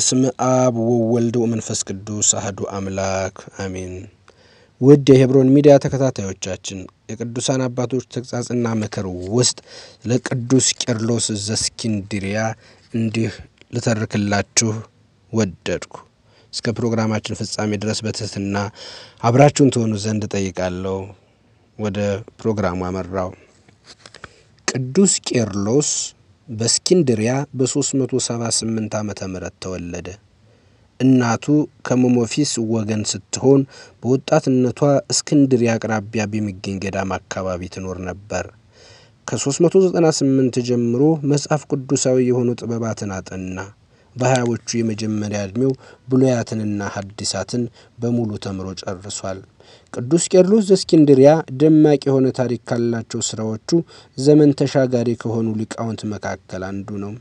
በስም አብ ወወልድ ወመንፈስ ቅዱስ አህዱ አምላክ አሜን። ውድ የሄብሮን ሚዲያ ተከታታዮቻችን የቅዱሳን አባቶች ተግሳጽና ምክር ውስጥ ለቅዱስ ቄርሎስ ዘእስክንድርያ እንዲህ ልተርክላችሁ ወደድኩ። እስከ ፕሮግራማችን ፍጻሜ ድረስ በትህትና አብራችሁን ትሆኑ ዘንድ ጠይቃለሁ። ወደ ፕሮግራሙ አመራው ቅዱስ ቄርሎስ በእስኪንድሪያ በ378 ዓ ም ተወለደ። እናቱ ከሞሞፊስ ወገን ስትሆን በወጣትነቷ እስክንድሪያ አቅራቢያ በሚገኝ ገዳም አካባቢ ትኖር ነበር። ከ398 ጀምሮ መጽሐፍ ቅዱሳዊ የሆኑ ጥበባትን አጠና። በሀያዎቹ የመጀመሪያ ዕድሜው ብሉያትንና ሐዲሳትን በሙሉ ተምሮ ጨርሷል። ቅዱስ ቄርሎስ ዘእስክንድርያ ደማቅ የሆነ ታሪክ ካላቸው ስራዎቹ ዘመን ተሻጋሪ ከሆኑ ሊቃውንት መካከል አንዱ ነው።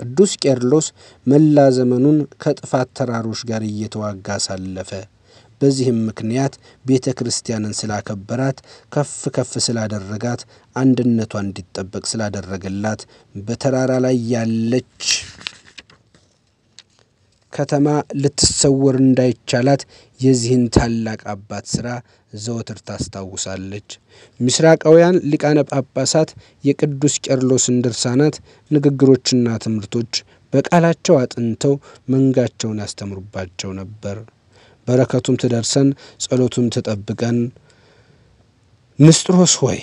ቅዱስ ቄርሎስ መላ ዘመኑን ከጥፋት ተራሮች ጋር እየተዋጋ አሳለፈ። በዚህም ምክንያት ቤተ ክርስቲያንን ስላከበራት፣ ከፍ ከፍ ስላደረጋት፣ አንድነቷ እንዲጠበቅ ስላደረገላት በተራራ ላይ ያለች ከተማ ልትሰወር እንዳይቻላት የዚህን ታላቅ አባት ሥራ ዘወትር ታስታውሳለች። ምስራቃውያን ሊቃነ ጳጳሳት የቅዱስ ቄርሎስን ድርሳናት፣ ንግግሮችና ትምህርቶች በቃላቸው አጥንተው መንጋቸውን ያስተምሩባቸው ነበር። በረከቱም ትደርሰን፣ ጸሎቱም ትጠብቀን። ንስጥሮስ ሆይ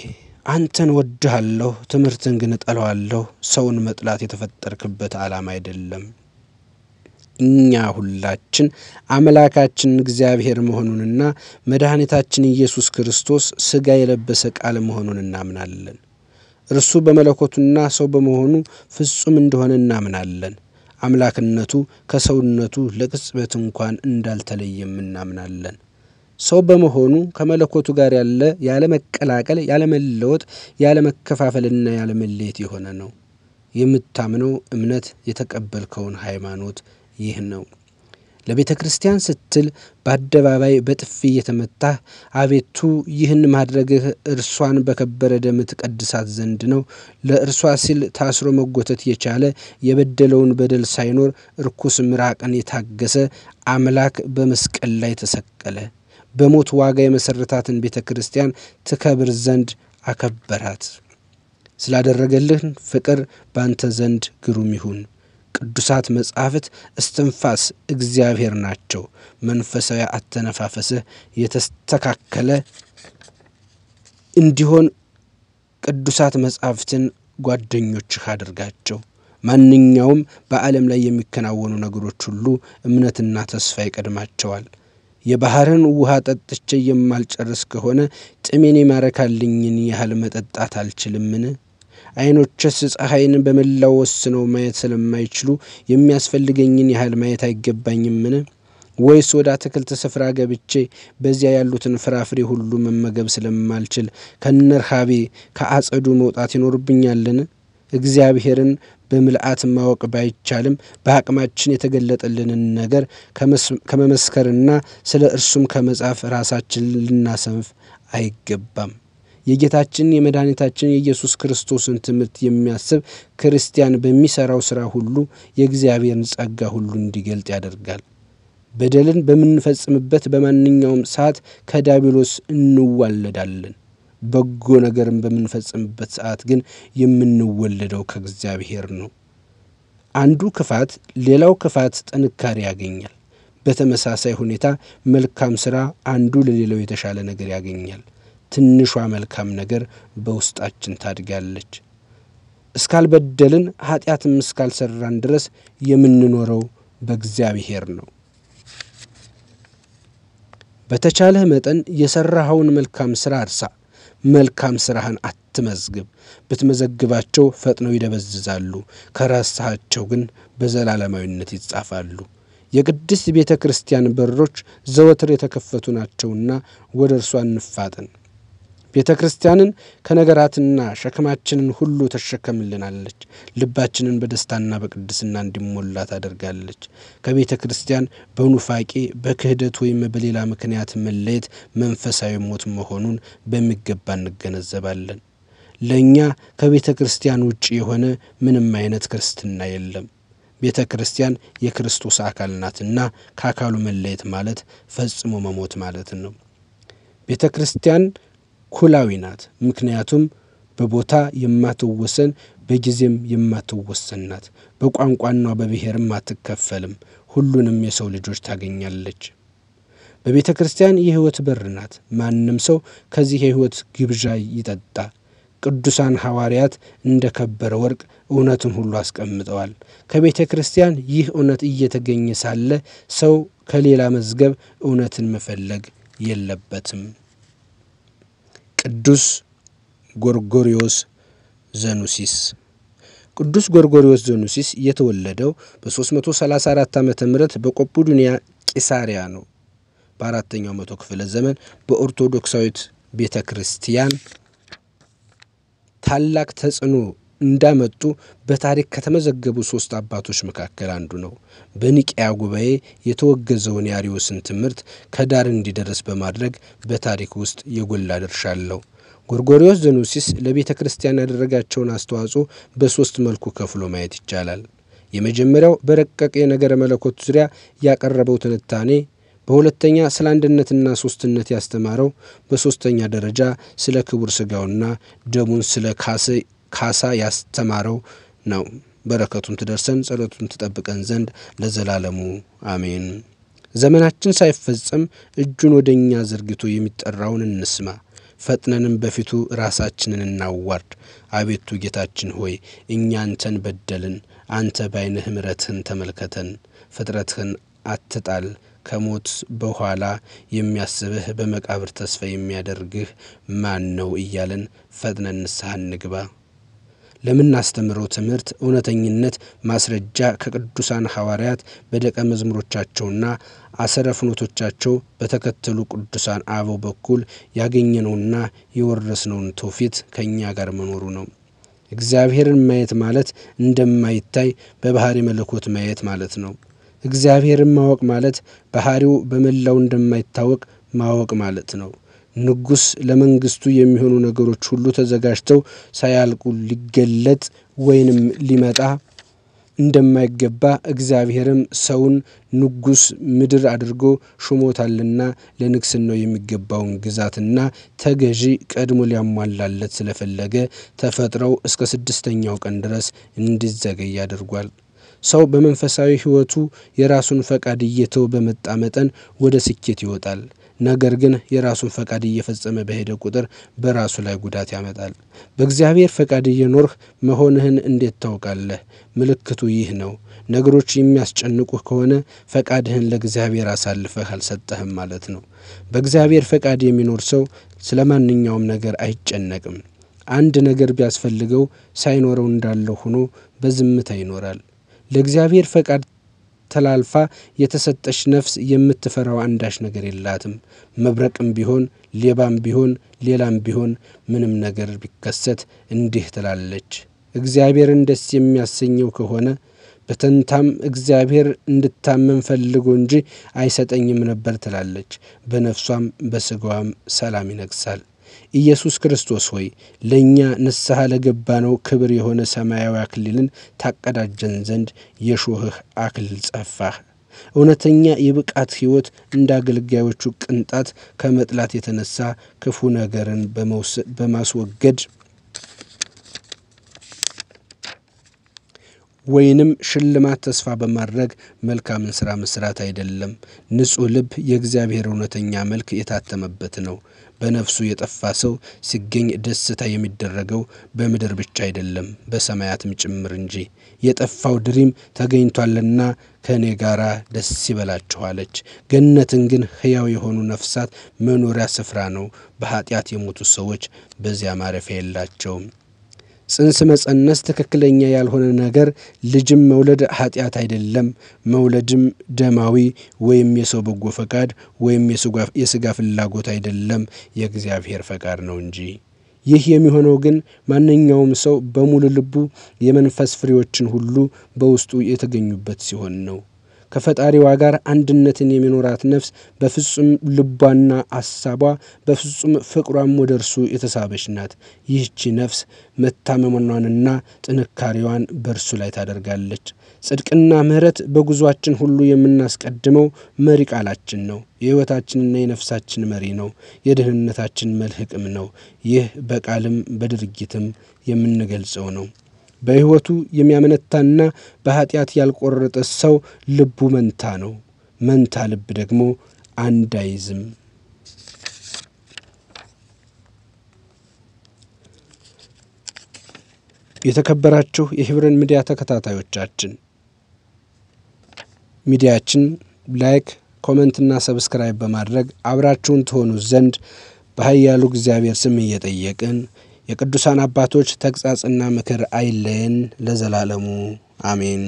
አንተን ወድሃለሁ፣ ትምህርትን ግን እጠለዋለሁ። ሰውን መጥላት የተፈጠርክበት ዓላማ አይደለም። እኛ ሁላችን አምላካችን እግዚአብሔር መሆኑንና መድኃኒታችን ኢየሱስ ክርስቶስ ሥጋ የለበሰ ቃል መሆኑን እናምናለን። እርሱ በመለኮቱና ሰው በመሆኑ ፍጹም እንደሆነ እናምናለን። አምላክነቱ ከሰውነቱ ለቅጽበት እንኳን እንዳልተለየም እናምናለን። ሰው በመሆኑ ከመለኮቱ ጋር ያለ ያለመቀላቀል፣ ያለመለወጥ፣ ያለመከፋፈልና ያለመለየት የሆነ ነው። የምታምነው እምነት የተቀበልከውን ሃይማኖት ይህ ነው። ለቤተ ክርስቲያን ስትል በአደባባይ በጥፊ እየተመታህ አቤቱ ይህን ማድረግህ እርሷን በከበረ ደም ትቀድሳት ዘንድ ነው። ለእርሷ ሲል ታስሮ መጎተት የቻለ የበደለውን በደል ሳይኖር እርኩስ ምራቅን የታገሰ አምላክ በመስቀል ላይ ተሰቀለ። በሞት ዋጋ የመሰረታትን ቤተ ክርስቲያን ትከብር ዘንድ አከበራት። ስላደረገልህን ፍቅር ባንተ ዘንድ ግሩም ይሁን። ቅዱሳት መጻሕፍት እስትንፋስ እግዚአብሔር ናቸው። መንፈሳዊ አተነፋፈስህ የተስተካከለ እንዲሆን ቅዱሳት መጻሕፍትን ጓደኞችህ አድርጋቸው። ማንኛውም በዓለም ላይ የሚከናወኑ ነገሮች ሁሉ እምነትና ተስፋ ይቀድማቸዋል። የባህርን ውሃ ጠጥቼ የማልጨርስ ከሆነ ጥሜን ይማረካልኝን ያህል መጠጣት አልችልምን? አይኖችስ ፀሐይን በመላው ወስነው ማየት ስለማይችሉ የሚያስፈልገኝን ያህል ማየት አይገባኝምን? ወይስ ወደ አትክልት ስፍራ ገብቼ በዚያ ያሉትን ፍራፍሬ ሁሉ መመገብ ስለማልችል ከነርሃቤ ከአጸዱ መውጣት ይኖርብኛልን? እግዚአብሔርን በምልአት ማወቅ ባይቻልም በአቅማችን የተገለጠልንን ነገር ከመመስከርና ስለ እርሱም ከመጻፍ ራሳችን ልናሰንፍ አይገባም። የጌታችን የመድኃኒታችን የኢየሱስ ክርስቶስን ትምህርት የሚያስብ ክርስቲያን በሚሰራው ስራ ሁሉ የእግዚአብሔርን ጸጋ ሁሉ እንዲገልጥ ያደርጋል። በደልን በምንፈጽምበት በማንኛውም ሰዓት ከዳቢሎስ እንዋለዳለን። በጎ ነገርን በምንፈጽምበት ሰዓት ግን የምንወለደው ከእግዚአብሔር ነው። አንዱ ክፋት ሌላው ክፋት ጥንካሬ ያገኛል። በተመሳሳይ ሁኔታ መልካም ሥራ አንዱ ለሌላው የተሻለ ነገር ያገኛል። ትንሿ መልካም ነገር በውስጣችን ታድጋለች። እስካልበደልን ኃጢአትም እስካልሰራን ድረስ የምንኖረው በእግዚአብሔር ነው። በተቻለህ መጠን የሠራኸውን መልካም ሥራ እርሳ። መልካም ሥራህን አትመዝግብ። ብትመዘግባቸው ፈጥነው ይደበዝዛሉ፣ ከረሳሃቸው ግን በዘላለማዊነት ይጻፋሉ። የቅድስት ቤተ ክርስቲያን በሮች ዘወትር የተከፈቱ ናቸውና ወደ እርሷ እንፋጥን። ቤተ ክርስቲያንን ከነገራትና ሸክማችንን ሁሉ ተሸከምልናለች። ልባችንን በደስታና በቅድስና እንዲሞላ ታደርጋለች። ከቤተ ክርስቲያን በኑፋቄ በክህደት ወይም በሌላ ምክንያት መለየት መንፈሳዊ ሞት መሆኑን በሚገባ እንገነዘባለን። ለእኛ ከቤተ ክርስቲያን ውጭ የሆነ ምንም አይነት ክርስትና የለም። ቤተ ክርስቲያን የክርስቶስ አካል ናትና ከአካሉ መለየት ማለት ፈጽሞ መሞት ማለት ነው። ቤተ ክርስቲያን ኩላዊ ናት። ምክንያቱም በቦታ የማትወሰን በጊዜም የማትወሰን ናት። በቋንቋና በብሔርም አትከፈልም። ሁሉንም የሰው ልጆች ታገኛለች። በቤተ ክርስቲያን የሕይወት በር ናት። ማንም ሰው ከዚህ የሕይወት ግብዣ ይጠጣ። ቅዱሳን ሐዋርያት እንደ ከበረ ወርቅ እውነትን ሁሉ አስቀምጠዋል። ከቤተ ክርስቲያን ይህ እውነት እየተገኘ ሳለ ሰው ከሌላ መዝገብ እውነትን መፈለግ የለበትም። ቅዱስ ጎርጎሪዮስ ዘኑሲስ ቅዱስ ጎርጎሪዮስ ዘኑሲስ የተወለደው በ334 ዓ ም በቆጵዱንያ ቂሳሪያ ነው። በአራተኛው መቶ ክፍለ ዘመን በኦርቶዶክሳዊት ቤተ ክርስቲያን ታላቅ ተጽዕኖ እንዳመጡ በታሪክ ከተመዘገቡ ሶስት አባቶች መካከል አንዱ ነው። በኒቅያ ጉባኤ የተወገዘውን የአሪዎስን ትምህርት ከዳር እንዲደርስ በማድረግ በታሪክ ውስጥ የጎላ ድርሻ አለው። ጎርጎሪዎስ ዘኑሲስ ለቤተ ክርስቲያን ያደረጋቸውን አስተዋጽኦ በሶስት መልኩ ከፍሎ ማየት ይቻላል። የመጀመሪያው በረቀቀ የነገረ መለኮት ዙሪያ ያቀረበው ትንታኔ በሁለተኛ ስለ አንድነትና ሶስትነት ያስተማረው፣ በሶስተኛ ደረጃ ስለ ክቡር ስጋውና ደሙን ስለ ካሰ ካሳ ያስተማረው ነው። በረከቱም ትደርሰን ጸሎቱን ትጠብቀን ዘንድ ለዘላለሙ አሜን። ዘመናችን ሳይፈጸም እጁን ወደ እኛ ዘርግቶ የሚጠራውን እንስማ፣ ፈጥነንም በፊቱ ራሳችንን እናዋርድ። አቤቱ ጌታችን ሆይ እኛ አንተን በደልን፣ አንተ ባይንህ ምረትህን ተመልከተን። ፍጥረትህን አትጣል ከሞት በኋላ የሚያስብህ በመቃብር ተስፋ የሚያደርግህ ማን ነው? እያለን ፈጥነን ንስሐ እንግባ። ለምናስተምረው ትምህርት እውነተኝነት ማስረጃ ከቅዱሳን ሐዋርያት በደቀ መዝሙሮቻቸውና አሰረ ፍኖቶቻቸው በተከተሉ ቅዱሳን አበው በኩል ያገኘነውና የወረስነውን ትውፊት ከእኛ ጋር መኖሩ ነው። እግዚአብሔርን ማየት ማለት እንደማይታይ በባህሪ መለኮት ማየት ማለት ነው። እግዚአብሔርን ማወቅ ማለት ባህሪው በመላው እንደማይታወቅ ማወቅ ማለት ነው። ንጉስ ለመንግስቱ የሚሆኑ ነገሮች ሁሉ ተዘጋጅተው ሳያልቁ ሊገለጥ ወይንም ሊመጣ እንደማይገባ እግዚአብሔርም ሰውን ንጉስ ምድር አድርጎ ሹሞታልና ለንግስናው የሚገባውን ግዛትና ተገዢ ቀድሞ ሊያሟላለት ስለፈለገ ተፈጥረው እስከ ስድስተኛው ቀን ድረስ እንዲዘገይ አድርጓል። ሰው በመንፈሳዊ ሕይወቱ የራሱን ፈቃድ እየተው በመጣ መጠን ወደ ስኬት ይወጣል። ነገር ግን የራሱን ፈቃድ እየፈጸመ በሄደ ቁጥር በራሱ ላይ ጉዳት ያመጣል። በእግዚአብሔር ፈቃድ እየኖርህ መሆንህን እንዴት ታውቃለህ? ምልክቱ ይህ ነው። ነገሮች የሚያስጨንቁህ ከሆነ ፈቃድህን ለእግዚአብሔር አሳልፈህ አልሰጠህም ማለት ነው። በእግዚአብሔር ፈቃድ የሚኖር ሰው ስለ ማንኛውም ነገር አይጨነቅም። አንድ ነገር ቢያስፈልገው ሳይኖረው እንዳለው ሆኖ በዝምታ ይኖራል። ለእግዚአብሔር ፈቃድ ተላልፋ የተሰጠች ነፍስ የምትፈራው አንዳች ነገር የላትም። መብረቅም ቢሆን ሌባም ቢሆን ሌላም ቢሆን ምንም ነገር ቢከሰት እንዲህ ትላለች። እግዚአብሔርን ደስ የሚያሰኘው ከሆነ በተንታም እግዚአብሔር እንድታመን ፈልጎ እንጂ አይሰጠኝም ነበር ትላለች። በነፍሷም በስጋዋም ሰላም ይነግሳል። ኢየሱስ ክርስቶስ ሆይ ለእኛ ንስሐ ነው ክብር የሆነ ሰማያዊ አክሊልን ታቀዳጀን ዘንድ የሾህህ አክሊል ጸፋህ። እውነተኛ የብቃት ሕይወት እንደ አገልጋዮቹ ቅንጣት ከመጥላት የተነሳ ክፉ ነገርን በማስወገድ ወይንም ሽልማት ተስፋ በማድረግ መልካምን ሥራ መስራት አይደለም። ንጹሕ ልብ የእግዚአብሔር እውነተኛ መልክ የታተመበት ነው። በነፍሱ የጠፋ ሰው ሲገኝ ደስታ የሚደረገው በምድር ብቻ አይደለም በሰማያትም ጭምር እንጂ። የጠፋው ድሪም ተገኝቷልና ከእኔ ጋር ደስ ይበላችኋለች። ገነትን ግን ሕያው የሆኑ ነፍሳት መኖሪያ ስፍራ ነው። በኃጢአት የሞቱ ሰዎች በዚያ ማረፊያ የላቸውም። ጽንስ መጸነስ ትክክለኛ ያልሆነ ነገር፣ ልጅም መውለድ ኃጢአት አይደለም። መውለድም ደማዊ ወይም የሰው በጎ ፈቃድ ወይም የስጋ ፍላጎት አይደለም፣ የእግዚአብሔር ፈቃድ ነው እንጂ። ይህ የሚሆነው ግን ማንኛውም ሰው በሙሉ ልቡ የመንፈስ ፍሬዎችን ሁሉ በውስጡ የተገኙበት ሲሆን ነው። ከፈጣሪዋ ጋር አንድነትን የሚኖራት ነፍስ በፍጹም ልቧና አሳቧ በፍጹም ፍቅሯም ወደ እርሱ የተሳበች ናት። ይህቺ ነፍስ መታመሟንና ጥንካሬዋን በእርሱ ላይ ታደርጋለች። ጽድቅና ምሕረት በጉዟችን ሁሉ የምናስቀድመው መሪ ቃላችን ነው። የሕይወታችንና የነፍሳችን መሪ ነው። የደህንነታችን መልህቅም ነው። ይህ በቃልም በድርጊትም የምንገልጸው ነው። በሕይወቱ የሚያመነታና በኀጢአት ያልቆረጠ ሰው ልቡ መንታ ነው። መንታ ልብ ደግሞ አንዳይዝም የተከበራችሁ የህብረን ሚዲያ ተከታታዮቻችን ሚዲያችን ላይክ፣ ኮመንትና ሰብስክራይብ በማድረግ አብራችሁን ትሆኑ ዘንድ በኃያሉ እግዚአብሔር ስም እየጠየቅን የቅዱሳን አባቶች ተግሣጽና ምክር አይለየን ለዘላለሙ አሜን።